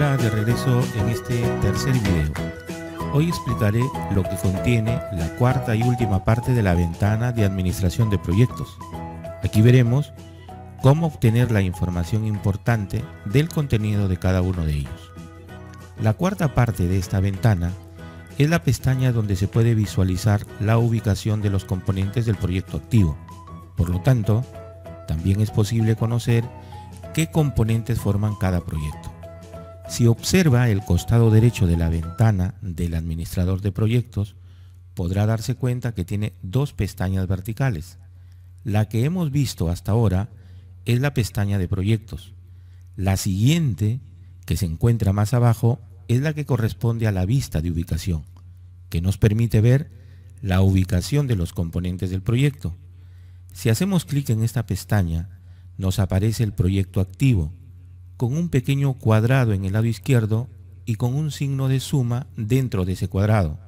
de regreso en este tercer video. Hoy explicaré lo que contiene la cuarta y última parte de la ventana de administración de proyectos. Aquí veremos cómo obtener la información importante del contenido de cada uno de ellos. La cuarta parte de esta ventana es la pestaña donde se puede visualizar la ubicación de los componentes del proyecto activo. Por lo tanto, también es posible conocer qué componentes forman cada proyecto. Si observa el costado derecho de la ventana del administrador de proyectos, podrá darse cuenta que tiene dos pestañas verticales. La que hemos visto hasta ahora es la pestaña de proyectos. La siguiente, que se encuentra más abajo, es la que corresponde a la vista de ubicación, que nos permite ver la ubicación de los componentes del proyecto. Si hacemos clic en esta pestaña, nos aparece el proyecto activo, con un pequeño cuadrado en el lado izquierdo y con un signo de suma dentro de ese cuadrado.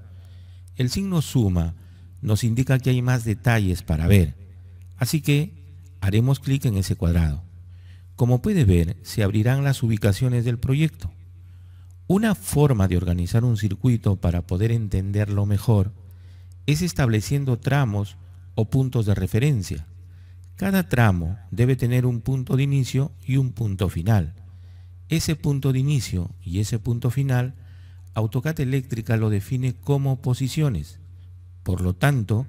El signo suma nos indica que hay más detalles para ver, así que haremos clic en ese cuadrado. Como puede ver, se abrirán las ubicaciones del proyecto. Una forma de organizar un circuito para poder entenderlo mejor es estableciendo tramos o puntos de referencia. Cada tramo debe tener un punto de inicio y un punto final. Ese punto de inicio y ese punto final, AutoCAD Eléctrica lo define como posiciones. Por lo tanto,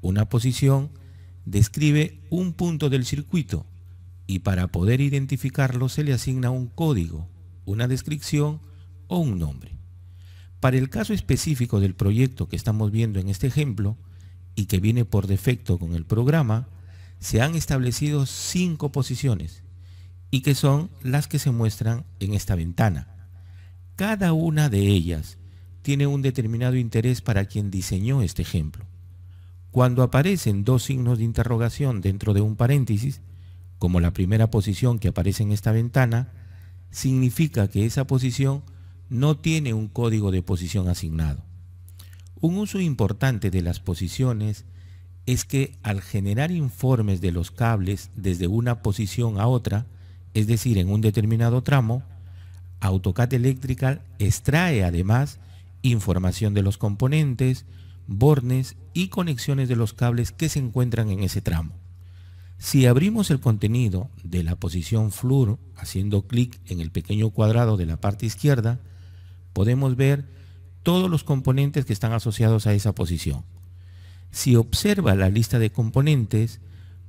una posición describe un punto del circuito y para poder identificarlo se le asigna un código, una descripción o un nombre. Para el caso específico del proyecto que estamos viendo en este ejemplo y que viene por defecto con el programa, se han establecido cinco posiciones y que son las que se muestran en esta ventana. Cada una de ellas tiene un determinado interés para quien diseñó este ejemplo. Cuando aparecen dos signos de interrogación dentro de un paréntesis, como la primera posición que aparece en esta ventana, significa que esa posición no tiene un código de posición asignado. Un uso importante de las posiciones es que al generar informes de los cables desde una posición a otra, es decir, en un determinado tramo, AutoCAD Electrical extrae además información de los componentes, bornes y conexiones de los cables que se encuentran en ese tramo. Si abrimos el contenido de la posición Fluor haciendo clic en el pequeño cuadrado de la parte izquierda, podemos ver todos los componentes que están asociados a esa posición. Si observa la lista de componentes,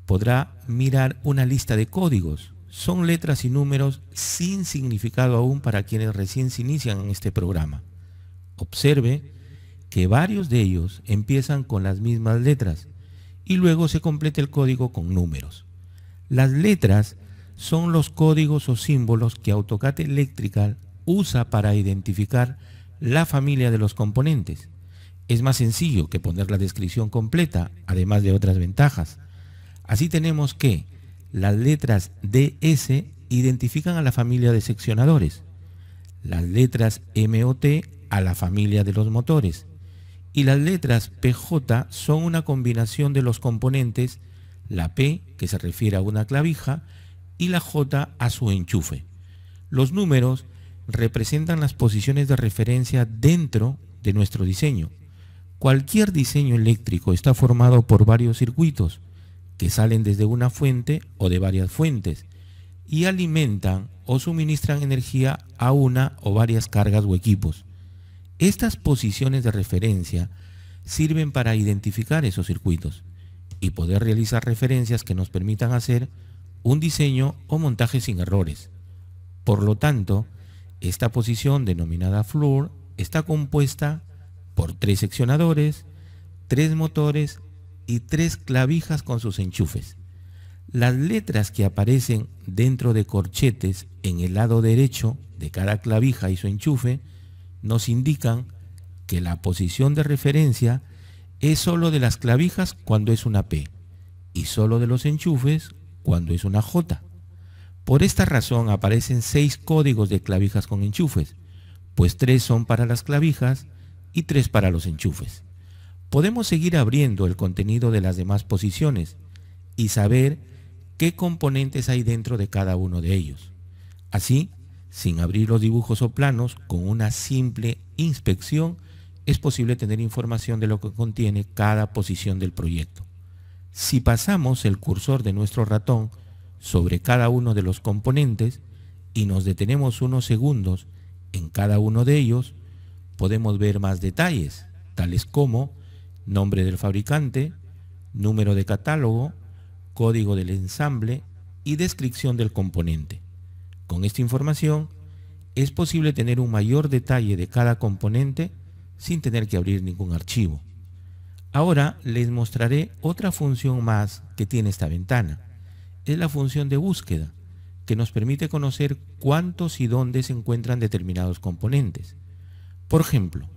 podrá mirar una lista de códigos son letras y números sin significado aún para quienes recién se inician en este programa. Observe que varios de ellos empiezan con las mismas letras y luego se completa el código con números. Las letras son los códigos o símbolos que AutoCAD Electrical usa para identificar la familia de los componentes. Es más sencillo que poner la descripción completa, además de otras ventajas. Así tenemos que las letras DS identifican a la familia de seccionadores, las letras MOT a la familia de los motores y las letras PJ son una combinación de los componentes, la P que se refiere a una clavija y la J a su enchufe. Los números representan las posiciones de referencia dentro de nuestro diseño. Cualquier diseño eléctrico está formado por varios circuitos, que salen desde una fuente o de varias fuentes y alimentan o suministran energía a una o varias cargas o equipos. Estas posiciones de referencia sirven para identificar esos circuitos y poder realizar referencias que nos permitan hacer un diseño o montaje sin errores. Por lo tanto, esta posición denominada floor está compuesta por tres seccionadores, tres motores y tres clavijas con sus enchufes. Las letras que aparecen dentro de corchetes en el lado derecho de cada clavija y su enchufe nos indican que la posición de referencia es solo de las clavijas cuando es una P y solo de los enchufes cuando es una J. Por esta razón aparecen seis códigos de clavijas con enchufes, pues tres son para las clavijas y tres para los enchufes podemos seguir abriendo el contenido de las demás posiciones y saber qué componentes hay dentro de cada uno de ellos. Así, sin abrir los dibujos o planos, con una simple inspección, es posible tener información de lo que contiene cada posición del proyecto. Si pasamos el cursor de nuestro ratón sobre cada uno de los componentes y nos detenemos unos segundos en cada uno de ellos, podemos ver más detalles, tales como nombre del fabricante, número de catálogo, código del ensamble y descripción del componente. Con esta información es posible tener un mayor detalle de cada componente sin tener que abrir ningún archivo. Ahora les mostraré otra función más que tiene esta ventana. Es la función de búsqueda, que nos permite conocer cuántos y dónde se encuentran determinados componentes. Por ejemplo,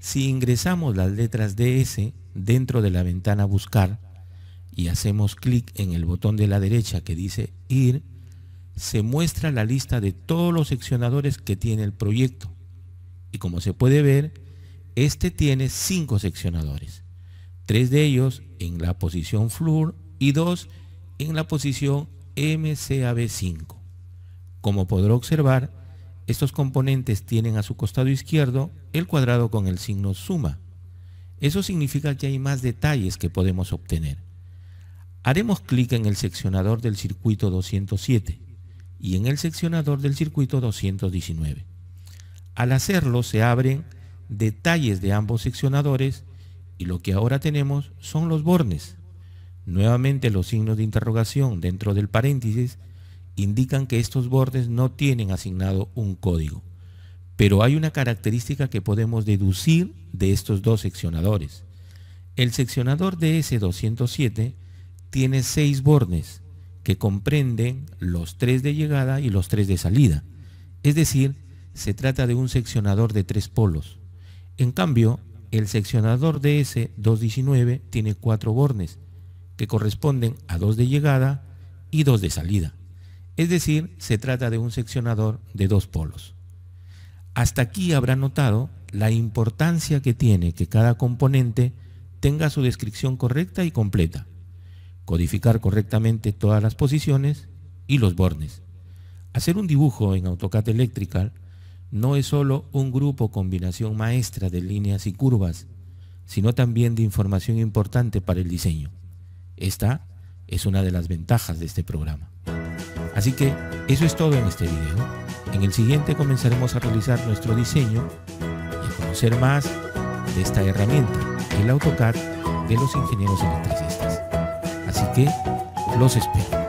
si ingresamos las letras DS dentro de la ventana Buscar y hacemos clic en el botón de la derecha que dice Ir, se muestra la lista de todos los seccionadores que tiene el proyecto. Y como se puede ver, este tiene cinco seccionadores, tres de ellos en la posición FLUR y dos en la posición MCAB5. Como podrá observar, estos componentes tienen a su costado izquierdo el cuadrado con el signo suma. Eso significa que hay más detalles que podemos obtener. Haremos clic en el seccionador del circuito 207 y en el seccionador del circuito 219. Al hacerlo se abren detalles de ambos seccionadores y lo que ahora tenemos son los bornes. Nuevamente los signos de interrogación dentro del paréntesis indican que estos bordes no tienen asignado un código, pero hay una característica que podemos deducir de estos dos seccionadores. El seccionador DS207 tiene seis bordes que comprenden los tres de llegada y los tres de salida, es decir, se trata de un seccionador de tres polos. En cambio, el seccionador DS219 tiene cuatro bornes que corresponden a dos de llegada y dos de salida. Es decir, se trata de un seccionador de dos polos. Hasta aquí habrá notado la importancia que tiene que cada componente tenga su descripción correcta y completa, codificar correctamente todas las posiciones y los bornes. Hacer un dibujo en AutoCAD Electrical no es solo un grupo combinación maestra de líneas y curvas, sino también de información importante para el diseño. Esta es una de las ventajas de este programa. Así que eso es todo en este video. En el siguiente comenzaremos a realizar nuestro diseño y a conocer más de esta herramienta, el AutoCAD de los ingenieros electricistas. Así que los espero.